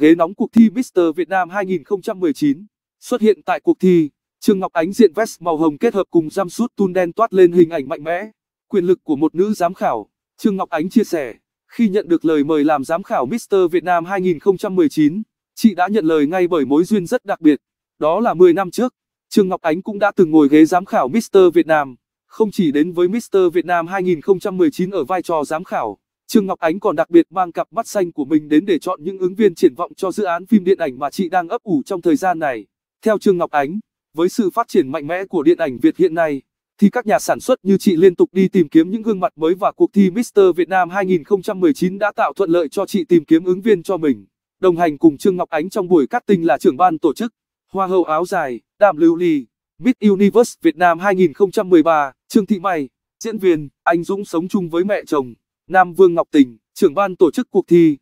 Ghế nóng cuộc thi Mr. Việt Nam 2019 Xuất hiện tại cuộc thi, Trương Ngọc Ánh diện vest màu hồng kết hợp cùng giam sút tun đen toát lên hình ảnh mạnh mẽ. Quyền lực của một nữ giám khảo, Trương Ngọc Ánh chia sẻ, khi nhận được lời mời làm giám khảo Mr. Việt Nam 2019, chị đã nhận lời ngay bởi mối duyên rất đặc biệt. Đó là 10 năm trước, Trương Ngọc Ánh cũng đã từng ngồi ghế giám khảo Mr. Việt Nam, không chỉ đến với Mr. Việt Nam 2019 ở vai trò giám khảo Trương Ngọc Ánh còn đặc biệt mang cặp mắt xanh của mình đến để chọn những ứng viên triển vọng cho dự án phim điện ảnh mà chị đang ấp ủ trong thời gian này. Theo Trương Ngọc Ánh, với sự phát triển mạnh mẽ của điện ảnh Việt hiện nay, thì các nhà sản xuất như chị liên tục đi tìm kiếm những gương mặt mới và cuộc thi Mr. Việt Nam 2019 đã tạo thuận lợi cho chị tìm kiếm ứng viên cho mình. Đồng hành cùng Trương Ngọc Ánh trong buổi casting là trưởng ban tổ chức, Hoa hậu áo dài, Đàm Lưu Ly, Miss Universe Việt Nam 2013, Trương Thị Mai, diễn viên, anh Dũng sống chung với mẹ chồng. Nam Vương Ngọc Tình, trưởng ban tổ chức cuộc thi,